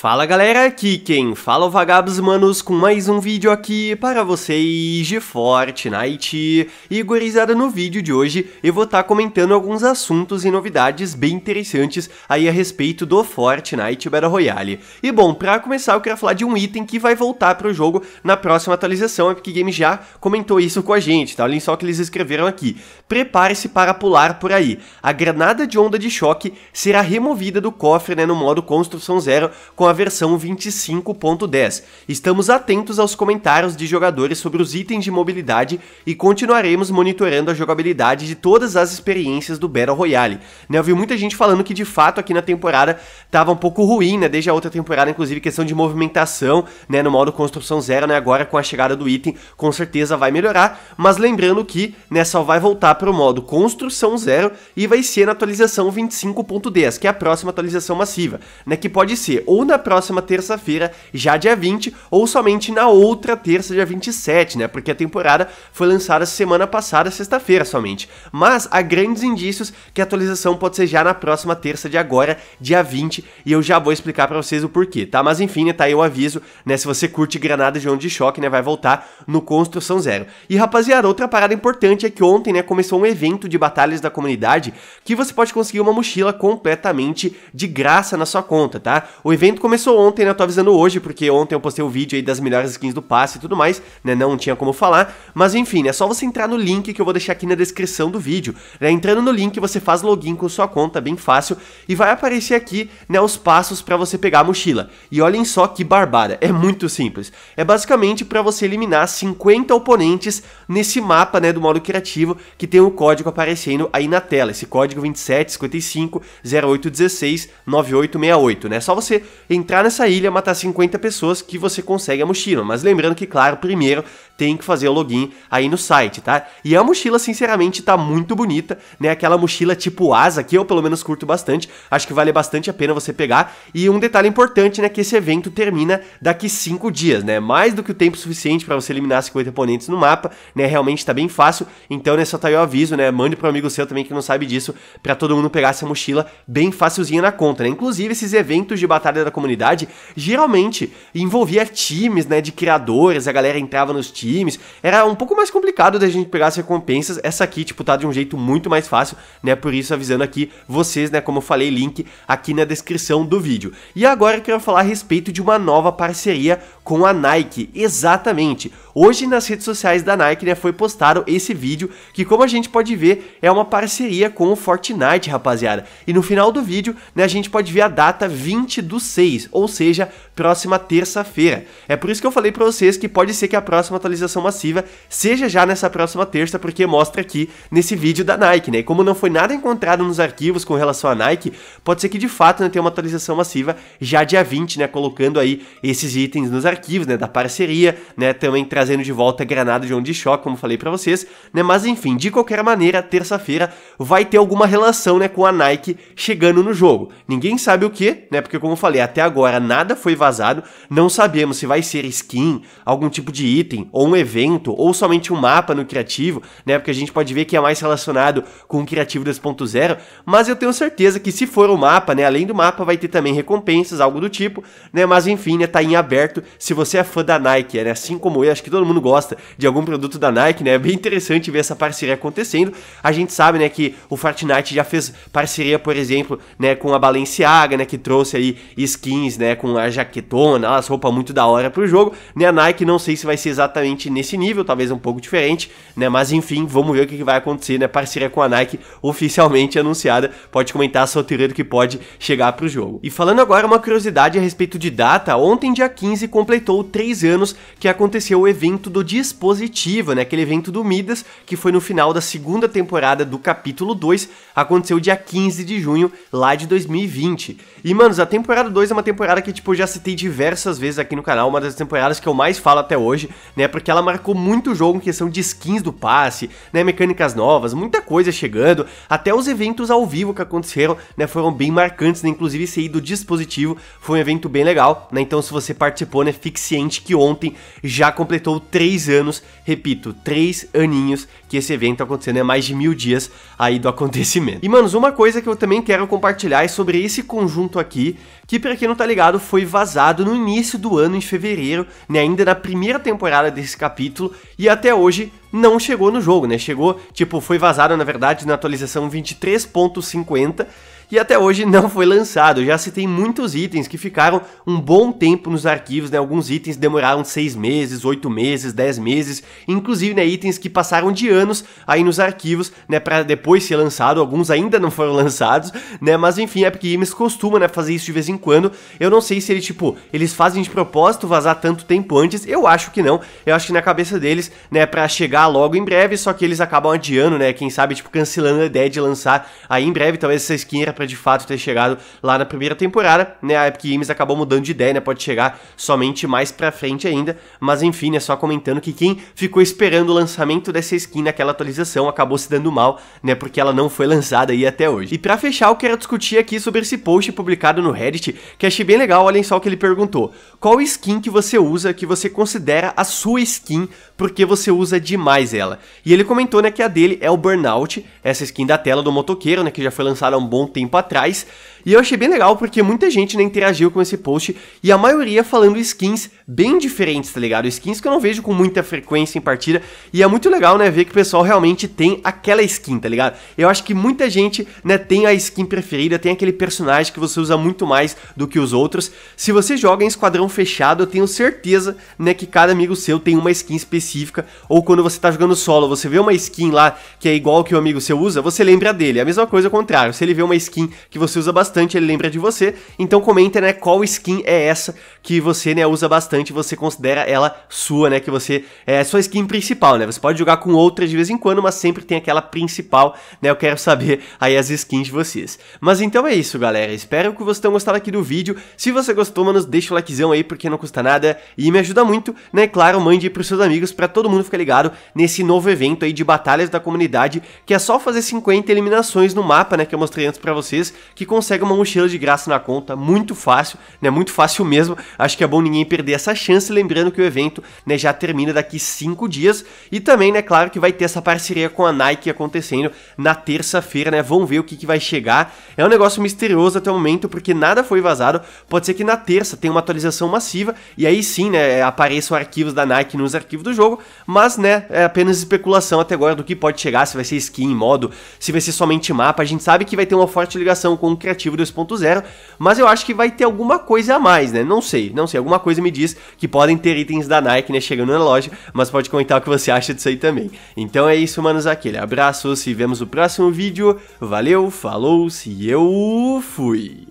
Fala galera, aqui quem fala é o Vagabos Manos com mais um vídeo aqui para vocês de Fortnite. E gurizada, no vídeo de hoje eu vou estar tá comentando alguns assuntos e novidades bem interessantes aí a respeito do Fortnite Battle Royale. E bom, para começar eu quero falar de um item que vai voltar para o jogo na próxima atualização, a Epic Games já comentou isso com a gente, tá? Olhem só o que eles escreveram aqui. Prepare-se para pular por aí. A granada de onda de choque será removida do cofre né, no modo Construção Zero com a versão 25.10. Estamos atentos aos comentários de jogadores sobre os itens de mobilidade e continuaremos monitorando a jogabilidade de todas as experiências do Battle Royale. Né, eu vi muita gente falando que de fato aqui na temporada estava um pouco ruim, né, desde a outra temporada, inclusive questão de movimentação, né, no modo construção zero, né, agora com a chegada do item, com certeza vai melhorar, mas lembrando que, né, só vai voltar para o modo construção zero e vai ser na atualização 25.10, que é a próxima atualização massiva, né, que pode ser ou na próxima terça-feira, já dia 20, ou somente na outra terça, dia 27, né? Porque a temporada foi lançada semana passada, sexta-feira somente. Mas há grandes indícios que a atualização pode ser já na próxima terça de agora, dia 20, e eu já vou explicar para vocês o porquê, tá? Mas enfim, né, tá aí o aviso, né? Se você curte Granada de Onde de Choque, né, vai voltar no Construção Zero. E rapaziada, outra parada importante é que ontem, né, começou um evento de batalhas da comunidade que você pode conseguir uma mochila completamente de graça na sua conta, tá? O evento começou ontem, né? Eu tô avisando hoje, porque ontem eu postei o vídeo aí das melhores skins do passe e tudo mais, né? Não tinha como falar. Mas enfim, é só você entrar no link que eu vou deixar aqui na descrição do vídeo. Né? Entrando no link, você faz login com sua conta, bem fácil, e vai aparecer aqui, né, os passos para você pegar a mochila. E olhem só que barbada, é muito simples. É basicamente para você eliminar 50 oponentes nesse mapa, né, do modo criativo, que tem o um código aparecendo aí na tela. Esse código 27 55 08 16 9868, né? É só você entrar entrar nessa ilha, matar 50 pessoas que você consegue a mochila. Mas lembrando que, claro, primeiro tem que fazer o login aí no site, tá? E a mochila, sinceramente, tá muito bonita, né? Aquela mochila tipo asa, que eu pelo menos curto bastante, acho que vale bastante a pena você pegar. E um detalhe importante, né, que esse evento termina daqui 5 dias, né? Mais do que o tempo suficiente para você eliminar 50 oponentes no mapa, né? Realmente tá bem fácil. Então, né, só tá aí o aviso, né? Mande para amigo seu também que não sabe disso, para todo mundo pegar essa mochila bem facilzinha na conta, né? Inclusive, esses eventos de batalha da comunidade geralmente envolvia times, né, de criadores, a galera entrava nos times times, era um pouco mais complicado da gente pegar as recompensas. Essa aqui, tipo, tá de um jeito muito mais fácil, né? Por isso, avisando aqui vocês, né? Como eu falei, link aqui na descrição do vídeo. E agora eu quero falar a respeito de uma nova parceria com a Nike. Exatamente. Hoje nas redes sociais da Nike, né, foi postado esse vídeo que, como a gente pode ver, é uma parceria com o Fortnite, rapaziada. E no final do vídeo, né, a gente pode ver a data 20 do 6, ou seja, próxima terça-feira. É por isso que eu falei para vocês que pode ser que a próxima tá atualização massiva seja já nessa próxima terça, porque mostra aqui nesse vídeo da Nike, né? E como não foi nada encontrado nos arquivos com relação à Nike, pode ser que de fato né, tenha uma atualização massiva já dia 20, né? Colocando aí esses itens nos arquivos, né? Da parceria, né? Também trazendo de volta a granada de onde choque, como falei para vocês, né? Mas enfim, de qualquer maneira, terça-feira vai ter alguma relação, né? Com a Nike chegando no jogo. Ninguém sabe o que, né? Porque como eu falei, até agora nada foi vazado, não sabemos se vai ser skin, algum tipo de item ou um evento, ou somente um mapa no criativo, né? Porque a gente pode ver que é mais relacionado com o criativo 2.0, mas eu tenho certeza que se for o um mapa, né? Além do mapa, vai ter também recompensas, algo do tipo, né? Mas enfim, né? Tá em aberto se você é fã da Nike, né? Assim como eu, acho que todo mundo gosta de algum produto da Nike, né? É bem interessante ver essa parceria acontecendo. A gente sabe, né, que o Fortnite já fez parceria, por exemplo, né, com a Balenciaga, né, que trouxe aí skins, né, com a jaquetona, as roupas muito da hora pro jogo, né? A Nike não sei se vai ser exatamente nesse nível, talvez um pouco diferente, né? Mas enfim, vamos ver o que vai acontecer, né? Parceria com a Nike oficialmente anunciada. Pode comentar a sua teoria do que pode chegar para o jogo. E falando agora uma curiosidade a respeito de data, ontem dia 15 completou 3 anos que aconteceu o evento do dispositivo, né? Aquele evento do Midas que foi no final da segunda temporada do capítulo 2, aconteceu dia 15 de junho lá de 2020. E manos, a temporada 2 é uma temporada que tipo eu já citei diversas vezes aqui no canal, uma das temporadas que eu mais falo até hoje, né? porque ela marcou muito o jogo em questão de skins do passe, né, mecânicas novas, muita coisa chegando, até os eventos ao vivo que aconteceram, né, foram bem marcantes, né, inclusive esse aí do dispositivo foi um evento bem legal, né, então se você participou, né, fique ciente que ontem já completou 3 anos, repito, 3 aninhos que esse evento aconteceu, né, mais de mil dias aí do acontecimento. E, manos, uma coisa que eu também quero compartilhar é sobre esse conjunto aqui, que para quem não tá ligado foi vazado no início do ano em fevereiro, né, ainda na primeira temporada desse capítulo e até hoje não chegou no jogo, né? Chegou, tipo, foi vazado na verdade na atualização 23.50 e até hoje não foi lançado. Já citei muitos itens que ficaram um bom tempo nos arquivos, né? Alguns itens demoraram 6 meses, 8 meses, 10 meses, inclusive né, itens que passaram de anos aí nos arquivos, né, para depois ser lançado. Alguns ainda não foram lançados, né? Mas enfim, a Epic Games costuma, né, fazer isso de vez em quando. Eu não sei se ele tipo, eles fazem de propósito vazar tanto tempo antes. Eu acho que não. Eu acho que na cabeça deles, né, para chegar logo em breve, só que eles acabam adiando, né? Quem sabe tipo cancelando a ideia de lançar aí em breve, talvez essa skin era para de fato ter chegado lá na primeira temporada, né? A Epic Games acabou mudando de ideia, né? Pode chegar somente mais para frente ainda, mas enfim, né, só comentando que quem ficou esperando o lançamento dessa skin naquela atualização acabou se dando mal, né? Porque ela não foi lançada aí até hoje. E para fechar, eu quero discutir aqui sobre esse post publicado no Reddit, que achei bem legal, olhem só o que ele perguntou. Qual skin que você usa que você considera a sua skin porque você usa demais ela? E ele comentou, né, que a dele é o Burnout, essa skin da tela do motoqueiro, né, que já foi lançada há um bom tempo tempo atrás e eu achei bem legal porque muita gente né, interagiu com esse post e a maioria falando skins bem diferentes, tá ligado? Skins que eu não vejo com muita frequência em partida e é muito legal, né, ver que o pessoal realmente tem aquela skin, tá ligado? Eu acho que muita gente, né, tem a skin preferida, tem aquele personagem que você usa muito mais do que os outros. Se você joga em esquadrão fechado, eu tenho certeza, né, que cada amigo seu tem uma skin específica ou quando você tá jogando solo, você vê uma skin lá que é igual que o amigo seu usa, você lembra dele. É a mesma coisa ao contrário, se ele vê uma skin que você usa bastante bastante, ele lembra de você. Então comenta, né, qual skin é essa que você, né, usa bastante, você considera ela sua, né, que você é sua skin principal, né? Você pode jogar com outras de vez em quando, mas sempre tem aquela principal, né? Eu quero saber aí as skins de vocês. Mas então é isso, galera. Espero que vocês tenham gostado aqui do vídeo. Se você gostou, mano, deixa o likezão aí porque não custa nada e me ajuda muito, né? Claro, mande aí pros seus amigos para todo mundo ficar ligado nesse novo evento aí de batalhas da comunidade, que é só fazer 50 eliminações no mapa, né, que eu mostrei antes para vocês, que consegue pega uma mochila de graça na conta, muito fácil, né? Muito fácil mesmo. Acho que é bom ninguém perder essa chance, lembrando que o evento, né, já termina daqui cinco dias e também, né, claro que vai ter essa parceria com a Nike acontecendo na terça-feira, né? Vamos ver o que, que vai chegar. É um negócio misterioso até o momento porque nada foi vazado. Pode ser que na terça tenha uma atualização massiva e aí sim, né, apareçam arquivos da Nike nos arquivos do jogo, mas, né, é apenas especulação até agora do que pode chegar, se vai ser skin, modo, se vai ser somente mapa. A gente sabe que vai ter uma forte ligação com o criativo evolutivo 2.0, mas eu acho que vai ter alguma coisa a mais, né? Não sei, não sei, alguma coisa me diz que podem ter itens da Nike, né, chegando na loja, mas pode comentar o que você acha disso aí também. Então é isso, manos, aquele abraço, se vemos no próximo vídeo, valeu, falou, se eu fui!